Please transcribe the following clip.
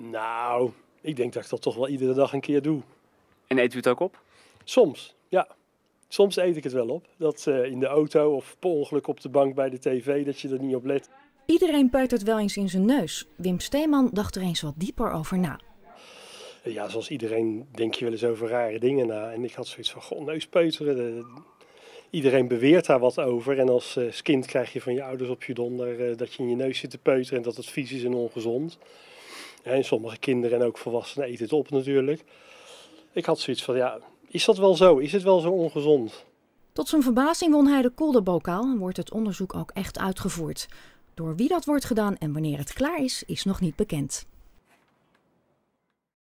Nou, ik denk dat ik dat toch wel iedere dag een keer doe. En eet u het ook op? Soms, ja. Soms eet ik het wel op. Dat eh, in de auto of per ongeluk op de bank bij de tv, dat je er niet op let. Iedereen peutert wel eens in zijn neus. Wim Steeman dacht er eens wat dieper over na. Ja, zoals iedereen denk je wel eens over rare dingen na. En ik had zoiets van, neuspeuteren. iedereen beweert daar wat over. En als eh, kind krijg je van je ouders op je donder eh, dat je in je neus zit te peuteren en dat het vies is en ongezond. En sommige kinderen en ook volwassenen eten het op natuurlijk. Ik had zoiets van, ja, is dat wel zo? Is het wel zo ongezond? Tot zijn verbazing won hij de kolderbokaal en wordt het onderzoek ook echt uitgevoerd. Door wie dat wordt gedaan en wanneer het klaar is, is nog niet bekend.